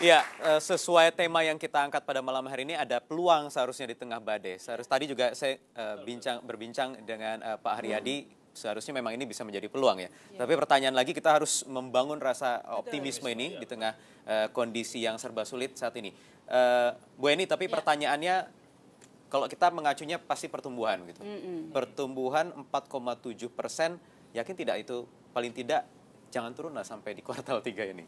Ya sesuai tema yang kita angkat pada malam hari ini ada peluang seharusnya di tengah badai. Seharus tadi juga saya uh, bincang berbincang dengan uh, Pak Haryadi seharusnya memang ini bisa menjadi peluang ya. ya. Tapi pertanyaan lagi kita harus membangun rasa optimisme ini di tengah uh, kondisi yang serba sulit saat ini. Uh, Bu Eni, tapi ya. pertanyaannya kalau kita mengacunya pasti pertumbuhan gitu. Mm -mm. Pertumbuhan 4,7 persen, yakin tidak itu paling tidak jangan turun lah sampai di kuartal 3 ini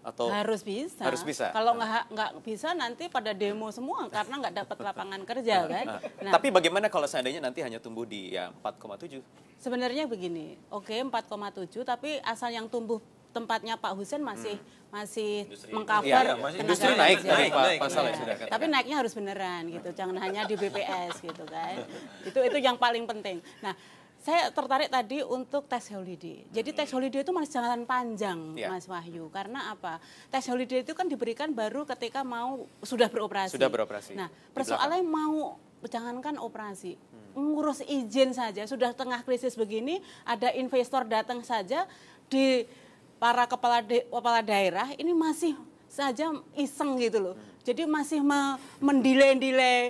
atau harus bisa harus bisa kalau nah. nggak nggak bisa nanti pada demo semua nah. karena nggak dapat lapangan kerja kan nah. nah, tapi bagaimana kalau seandainya nanti hanya tumbuh di ya 4,7 sebenarnya begini oke okay, 4,7 tapi asal yang tumbuh tempatnya Pak Husen masih hmm. masih industri. mengcover ya, ya, industri naik naik, naik, naik, pasal naik, sudah Tapi naiknya harus beneran gitu, jangan hanya di BPS gitu kan. itu itu yang paling penting. Nah, saya tertarik tadi untuk tes holiday. Jadi tes holiday itu masih jangkaan panjang, ya. Mas Wahyu. Karena apa? Tes holiday itu kan diberikan baru ketika mau sudah beroperasi. Sudah beroperasi. Nah, persoalannya mau jangankan operasi, hmm. ngurus izin saja sudah tengah krisis begini, ada investor datang saja di para kepala de, kepala daerah ini masih saja iseng gitu loh. Jadi masih me mendile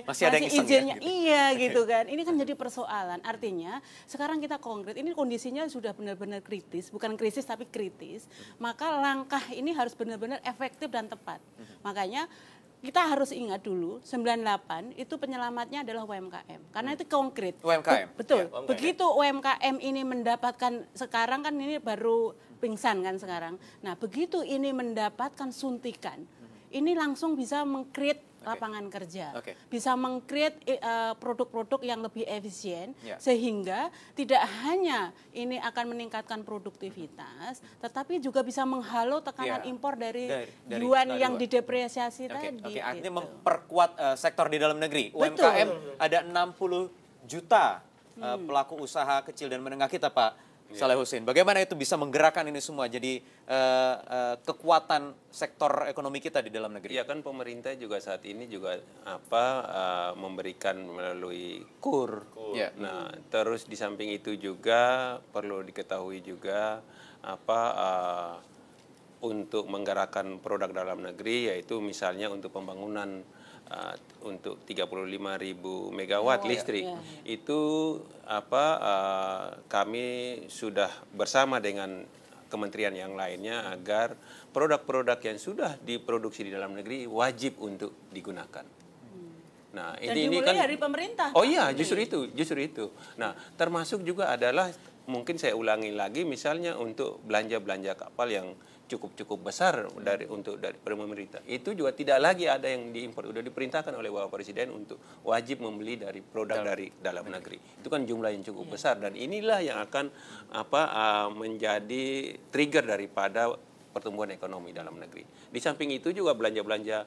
masih, ada yang ya? izinnya ya, iya gitu kan. Ini kan jadi persoalan. Artinya sekarang kita konkret ini kondisinya sudah benar-benar kritis, bukan krisis tapi kritis. Maka langkah ini harus benar-benar efektif dan tepat. Makanya kita harus ingat dulu 98 itu penyelamatnya adalah UMKM karena hmm. itu konkret. UMKM. Betul. Ya, UMKM. Begitu UMKM ini mendapatkan sekarang kan ini baru pingsan kan sekarang. Nah, begitu ini mendapatkan suntikan, mhm. ini langsung bisa mengcreate lapangan okay. kerja, okay. bisa mengcreate produk eh, eh, produk-produk yang lebih efisien yeah. sehingga tidak hanya ini akan meningkatkan produktivitas, tetapi juga bisa menghalau tekanan yeah. impor dari, dari, dari yuan dari yang luar. didepresiasi okay. tadi. Okay. Artinya gitu. memperkuat uh, sektor di dalam negeri. Betul. UMKM ada 60 juta hmm. pelaku usaha kecil dan menengah kita, Pak Iya. Saleh Hussein. Bagaimana itu bisa menggerakkan ini semua jadi uh, uh, kekuatan sektor ekonomi kita di dalam negeri? Ya kan pemerintah juga saat ini juga apa uh, memberikan melalui kur. kur. Yeah. Nah, terus di samping itu juga perlu diketahui juga apa uh, untuk menggerakkan produk dalam negeri yaitu misalnya untuk pembangunan uh, untuk 35 ribu megawatt oh, iya. listrik iya, itu apa uh, kami sudah bersama dengan kementerian yang lainnya agar produk-produk yang sudah diproduksi di dalam negeri wajib untuk digunakan. Hmm. Nah, Dan ini, ini kan dari pemerintah. Oh iya, justru itu, justru itu. Nah, termasuk juga adalah mungkin saya ulangi lagi misalnya untuk belanja-belanja kapal yang cukup-cukup besar dari untuk dari pemerintah. Itu juga tidak lagi ada yang diimpor. Sudah diperintahkan oleh Bapak Presiden untuk wajib membeli dari produk dalam. dari dalam negeri. Itu kan jumlah yang cukup iya. besar dan inilah yang akan apa uh, menjadi trigger daripada pertumbuhan ekonomi dalam negeri. Di samping itu juga belanja-belanja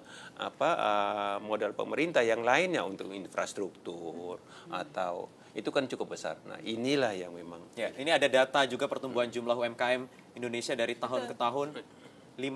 apa uh, modal pemerintah yang lainnya untuk infrastruktur hmm. atau itu kan cukup besar. Nah, inilah yang memang. Ya, ini ada data juga pertumbuhan jumlah UMKM Indonesia dari tahun ke tahun 57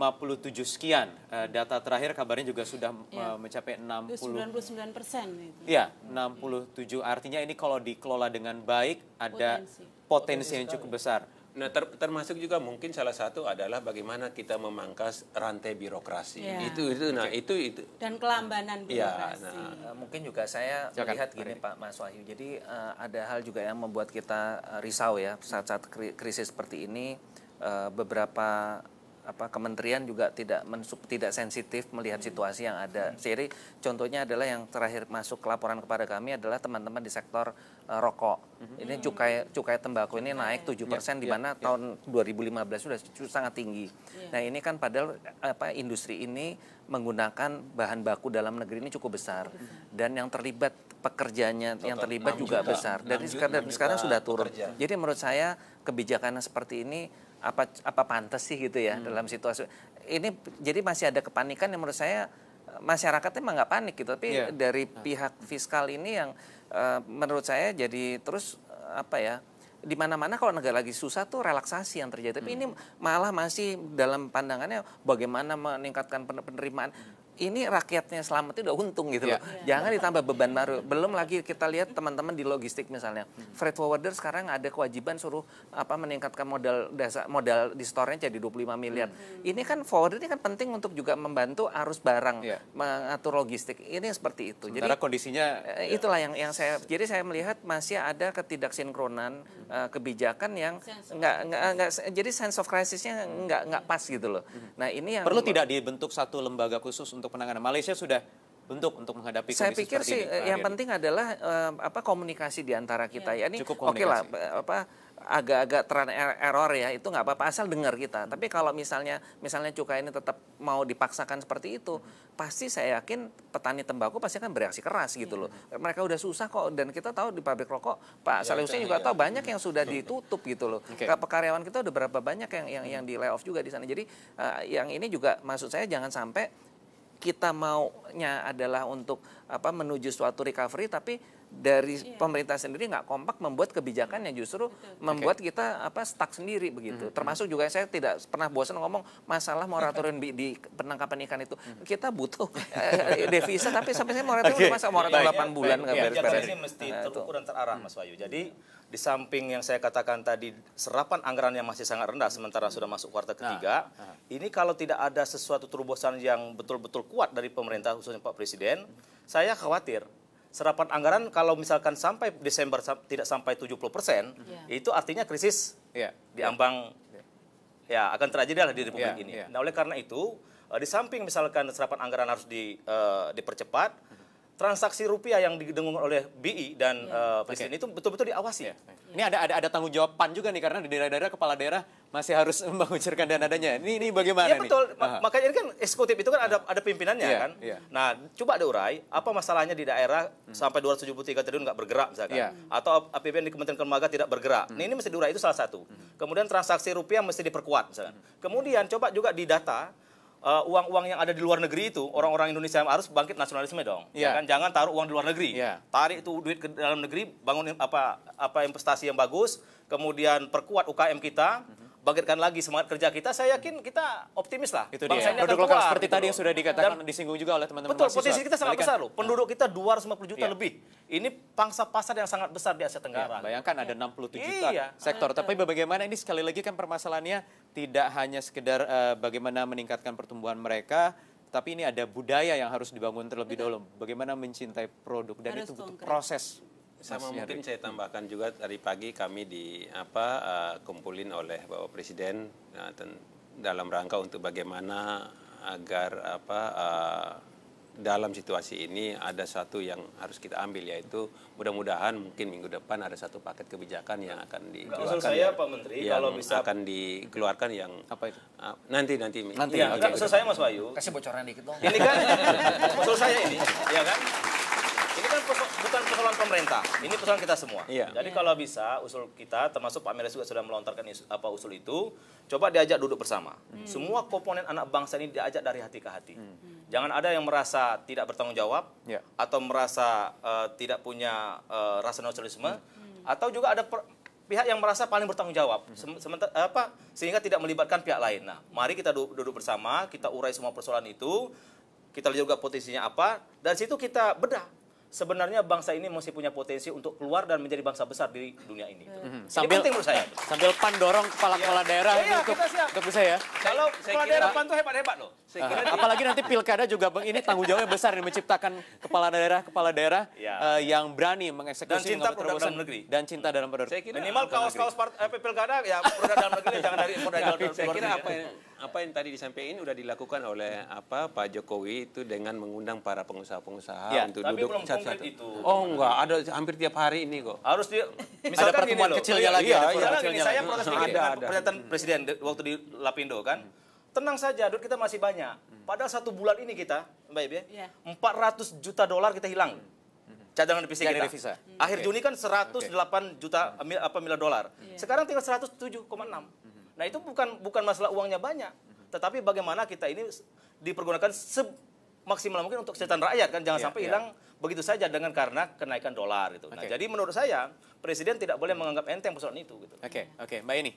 sekian. Eh, data terakhir kabarnya juga sudah ya. mencapai 60 99 persen. Iya, 67. Artinya ini kalau dikelola dengan baik ada potensi, potensi yang cukup besar. Nah, ter termasuk juga mungkin salah satu adalah bagaimana kita memangkas rantai birokrasi. Ya. Itu itu nah itu itu dan kelambanan iya, birokrasi. Ya, nah. Eh, mungkin juga saya Silakan. melihat gini Pak Mas Wahyu. Jadi uh, ada hal juga yang membuat kita eh, risau ya saat-saat krisis seperti ini uh, beberapa apa kementerian juga tidak mensub, tidak sensitif melihat hmm. situasi yang ada. Seri hmm. contohnya adalah yang terakhir masuk laporan kepada kami adalah teman-teman di sektor uh, rokok. Hmm. Ini cukai cukai tembakau ini naik 7% persen ya, di ya, mana ya. tahun 2015 sudah sangat tinggi. Nah, ini kan padahal apa industri ini menggunakan bahan baku dalam negeri ini cukup besar dan yang terlibat pekerjanya Total yang terlibat juga juta, besar. Dan sekarang sekarang sudah turun. Pekerja. Jadi menurut saya kebijakan seperti ini apa apa pantas sih gitu ya hmm. dalam situasi ini jadi masih ada kepanikan yang menurut saya eh, masyarakatnya emang nggak panik gitu tapi yeah. dari nah. pihak fiskal ini yang uh, menurut saya jadi terus eh, apa ya di mana-mana kalau negara lagi susah tuh relaksasi yang terjadi. Tapi hmm. ini malah masih dalam pandangannya bagaimana meningkatkan penerimaan. Hmm ini rakyatnya selamat itu udah untung gitu loh. Yeah. Jangan ditambah beban baru. Belum lagi kita lihat teman-teman di logistik misalnya. Freight forwarder sekarang ada kewajiban suruh apa meningkatkan modal dasar modal di store-nya jadi 25 miliar. Mm. Ini kan forwarder ini kan penting untuk juga membantu arus barang yeah. mengatur logistik. Ini seperti itu. Sementara jadi kondisinya eh, itulah yang yang saya jadi saya melihat masih ada ketidaksinkronan mm. Eh, -hmm. kebijakan yang nggak nggak jadi sense of crisisnya nggak nggak pas gitu loh. Mm. Nah, ini yang perlu tidak dibentuk satu lembaga khusus untuk untuk penanganan Malaysia sudah bentuk untuk menghadapi saya pikir sih ini, eh, yang penting adalah uh, apa komunikasi di antara kita ya, ya ini oke okay lah eh, apa agak-agak teran error ya itu nggak apa-apa asal dengar kita hmm. tapi kalau misalnya misalnya cukai ini tetap mau dipaksakan seperti itu hmm. pasti saya yakin petani tembakau pasti akan bereaksi keras gitu hmm. loh iya. mereka udah susah kok dan kita tahu di pabrik rokok Pak ya, Salihussein iya, juga ya. tahu banyak yang sudah ditutup gitu loh okay. pekaryawan kita udah berapa banyak yang yang, yang di layoff juga di sana jadi uh, yang ini juga maksud saya jangan sampai kita maunya adalah untuk apa menuju suatu recovery tapi dari yeah. pemerintah sendiri nggak kompak membuat kebijakan yang justru Betul. membuat okay. kita apa stuck sendiri begitu. Mm -hmm. Termasuk juga saya tidak pernah bosan ngomong masalah moratorium di, penangkapan ikan itu. Mm -hmm. Kita butuh eh, eh, devisa tapi sampai saya moratorium okay. masa moratorium delapan bulan nggak beres-beres. Ini mesti nah, terukur dan terarah mm -hmm. Mas Wayu. Jadi di samping yang saya katakan tadi serapan anggaran yang masih sangat rendah sementara mm. sudah masuk kuartal nah. ketiga, nah. ini kalau tidak ada sesuatu terobosan yang betul-betul kuat dari pemerintah khususnya Pak Presiden, saya khawatir serapan anggaran kalau misalkan sampai Desember tidak sampai 70 persen, yeah. itu artinya krisis yeah. di ambang yeah. ya akan terjadi lah di republik yeah. ini. Yeah. Nah oleh karena itu eh, di samping misalkan serapan anggaran harus di, uh, dipercepat, transaksi rupiah yang didengung oleh BI dan yeah. Iya. uh, presiden okay. itu betul-betul diawasi. Yeah. Ini ada ada ada tanggung jawab PAN juga nih karena di daerah-daerah kepala daerah masih harus mengucurkan dana dananya. Ini ini bagaimana yeah, betul. nih? betul. Ma makanya kan eksekutif itu kan ada ada pimpinannya yeah. kan. Yeah. Nah, coba diurai apa masalahnya di daerah hmm. sampai 273 triliun nggak bergerak misalkan yeah. atau APBN di Kementerian Kelembaga tidak bergerak. Hmm. Nah, ini mesti diurai itu salah satu. Hmm. Kemudian transaksi rupiah mesti diperkuat misalkan. Hmm. Kemudian coba juga di data Eh, uang-uang uh, yang ada di luar negeri itu orang-orang Indonesia harus bangkit nasionalisme dong yeah. Iya. kan jangan taruh uang di luar negeri yeah. tarik itu duit ke dalam negeri bangun apa apa investasi yang bagus kemudian perkuat UKM kita mm -hmm bangkitkan lagi semangat kerja kita, saya yakin kita optimis lah. Itu dia. Produk akan lokal seperti gitu tadi yang sudah dikatakan dan, disinggung juga oleh teman-teman Betul, posisi potensi kita sangat besar loh. Penduduk kita 250 juta ya. lebih. Ini pangsa pasar yang sangat besar di Asia Tenggara. Ya, bayangkan ada 67 iya. juta iya. sektor. Iya. Tapi bagaimana ini sekali lagi kan permasalahannya tidak hanya sekedar uh, bagaimana meningkatkan pertumbuhan mereka, tapi ini ada budaya yang harus dibangun terlebih dahulu. Bagaimana mencintai produk dan harus itu butuh proses sama Mas mungkin saya tambahkan juga dari pagi kami di apa uh, kumpulin oleh Bapak Presiden uh, ten, dalam rangka untuk bagaimana agar apa uh, dalam situasi ini ada satu yang harus kita ambil yaitu mudah-mudahan mungkin minggu depan ada satu paket kebijakan yang akan dikeluarkan. saya Pak Menteri iya, yang kalau bisa akan dikeluarkan yang apa itu? Uh, nanti nanti. Nanti. Ya, okay. Kan, saya Mas Bayu. Kasih bocoran dikit dong. Ini kan usul saya ini, ya kan? bukan bukan persoalan pemerintah. Ini persoalan kita semua. Iya. Jadi kalau bisa usul kita termasuk Pak Meres juga sudah melontarkan isu, apa usul itu, coba diajak duduk bersama. Hmm. Semua komponen anak bangsa ini diajak dari hati ke hati. Hmm. hmm. Jangan ada yang merasa tidak bertanggung jawab yeah. atau merasa uh, tidak punya uh, rasa nasionalisme hmm. atau juga ada per- pihak yang merasa paling bertanggung jawab hmm. sementara eh, apa sehingga tidak melibatkan pihak lain. Nah, mari kita duduk bersama, kita urai semua persoalan itu, kita lihat juga potensinya apa, dan situ kita bedah sebenarnya bangsa ini masih punya potensi untuk keluar dan menjadi bangsa besar di dunia ini. -hmm. Sambil ini saya. Sambil pan dorong kepala-kepala iya. daerah ya, untuk untuk bisa ya. Kalau kepala kira, daerah pan tuh hebat-hebat loh. Saya ah, kira uh, apalagi nanti pilkada juga Bang ini tanggung jawabnya besar yang menciptakan kepala daerah kepala daerah ya. uh, yang berani mengeksekusi dan cinta produk dalam negeri dan cinta dalam produk. Saya kira minimal kaos-kaos eh, pilkada ya produk dalam negeri jangan dari produk dalam iya, negeri. Saya kira apa yang apa yang tadi disampaikan udah dilakukan oleh apa Pak Jokowi itu dengan mengundang para pengusaha-pengusaha ya, untuk tapi duduk belum satu-satu. Itu. Oh enggak, ada hampir tiap hari ini kok. Harus dia misalkan ada pertemuan loh, kecilnya oh, iya, lagi iya, ada iya, kecilnya. Saya protes ada, ada. pernyataan hmm. presiden waktu di Lapindo kan. Tenang saja, duit kita masih banyak. Padahal satu bulan ini kita, Mbak Ibe, ya. 400 juta dolar kita hilang. Cadangan devisa kita. Devisa. Akhir okay. Juni kan 108 okay. juta apa miliar dolar. Yeah. Sekarang tinggal 107,6. Mm -hmm. Nah itu bukan bukan masalah uangnya banyak, tetapi bagaimana kita ini dipergunakan semaksimal mungkin untuk kesehatan rakyat kan, jangan ya, sampai ya. hilang begitu saja dengan karena kenaikan dolar itu Okay. Nah jadi menurut saya presiden tidak boleh menganggap enteng persoalan itu gitu. Oke okay, oke okay. mbak ini.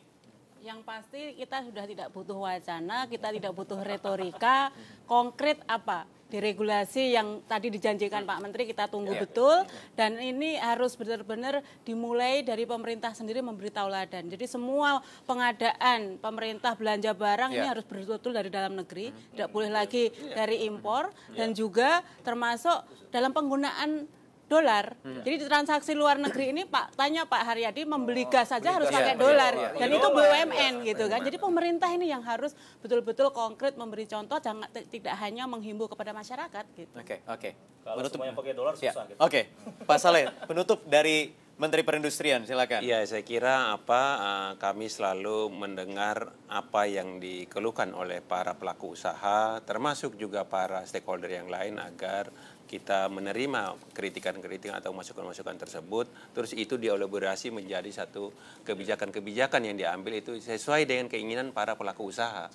Yang pasti kita sudah tidak butuh wacana, kita tidak butuh retorika. Konkret apa? Diregulasi yang tadi dijanjikan Pak Menteri kita tunggu ya. betul dan ini harus benar-benar dimulai dari pemerintah sendiri memberi tauladan. Jadi semua pengadaan pemerintah belanja barang ya. ini iya. harus betul-betul dari dalam negeri, hmm. tidak boleh lagi iya. dari impor dan iya. juga termasuk dalam penggunaan dolar. Hmm. Jadi di transaksi luar negeri ini Pak tanya Pak Haryadi membeli gas saja harus pakai dolar iya, iya, iya. dan itu BUMN gitu kan. Jadi pemerintah ini yang harus betul-betul konkret memberi contoh jangan tidak hanya menghimbau kepada masyarakat gitu. Oke, okay, oke. Okay. Kalau penutup, semuanya pakai dolar ya. susah ya. gitu. Oke. Okay. Pak Saleh, penutup dari Menteri Perindustrian, silakan. Iya, saya kira apa eh, kami selalu mendengar apa yang dikeluhkan oleh para pelaku usaha, termasuk juga para stakeholder yang lain agar kita menerima kritikan-kritikan atau masukan-masukan tersebut, terus itu dielaborasi menjadi satu kebijakan-kebijakan yang diambil itu sesuai dengan keinginan para pelaku usaha.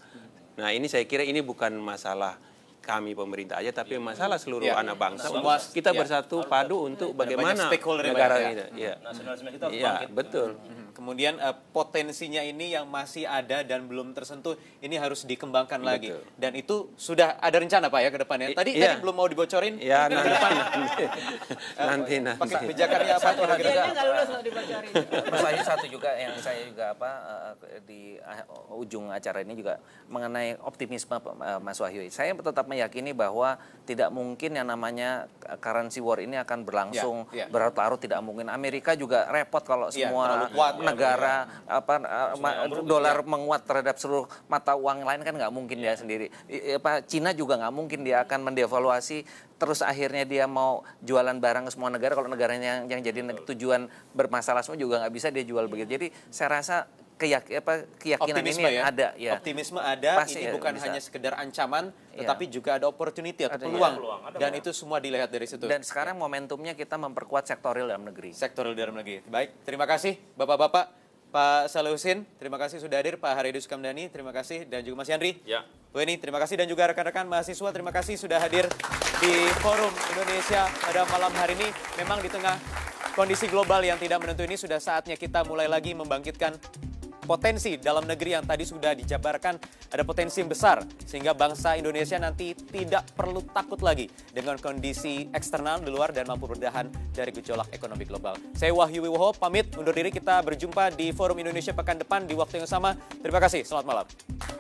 Nah ini saya kira ini bukan masalah kami pemerintah aja tapi masalah seluruh ya, anak bangsa semua, kita ya, bersatu padu untuk bagaimana negara ya. ini hmm. ya. nasionalisme ya, betul hmm. Kemudian uh, potensinya ini yang masih ada dan belum tersentuh ini harus dikembangkan Betul. lagi. Dan itu sudah ada rencana Pak ya ke depannya. Tadi, iya. tadi belum mau dibocorin ya, nanti, ke depan. nanti, uh, eh, nanti, nanti. Pakai kebijakannya apa tuh kira lulus satu juga yang saya juga apa eh, di ujung acara ini juga mengenai optimisme Mas Wahyu. Saya tetap meyakini bahwa tidak mungkin yang namanya currency war ini akan berlangsung ya, ya. berlarut-larut tidak mungkin. Amerika juga repot kalau iya, semua ya, negara iya. apa eh, dolar menguat terhadap seluruh mata uang lain kan nggak mungkin dia sendiri. Apa Cina juga nggak mungkin dia akan mendevaluasi terus akhirnya dia mau jualan barang ke semua negara kalau negaranya yang, yang jadi tujuan bermasalah semua juga nggak bisa dia jual begitu. Iya. Jadi saya rasa keyak apa keyakinan Optimisme ini ya. ada ya. Optimisme ada, Pasti, ini ya, bukan bisa. hanya sekedar ancaman iya. tetapi ya. juga ada opportunity atau ada, peluang. Ya. peluang ada dan peluang. itu semua dilihat dari situ. Dan sekarang momentumnya kita memperkuat sektoril dalam negeri. Sektoril dalam negeri. Baik, terima kasih Bapak-bapak. Pak Salehusin, terima kasih sudah hadir. Pak Haridus Kamdani, terima kasih. Dan juga Mas Yandri. Ya. Weni, terima kasih. Dan juga rekan-rekan mahasiswa, terima kasih sudah hadir di Forum Indonesia pada malam hari ini. Memang di tengah kondisi global yang tidak menentu ini, sudah saatnya kita mulai lagi membangkitkan potensi dalam negeri yang tadi sudah dijabarkan ada potensi yang besar sehingga bangsa Indonesia nanti tidak perlu takut lagi dengan kondisi eksternal di luar dan mampu berdahan dari gejolak ekonomi global. Saya Wahyu Wiwoho pamit undur diri kita berjumpa di Forum Indonesia pekan depan di waktu yang sama. Terima kasih. Selamat malam.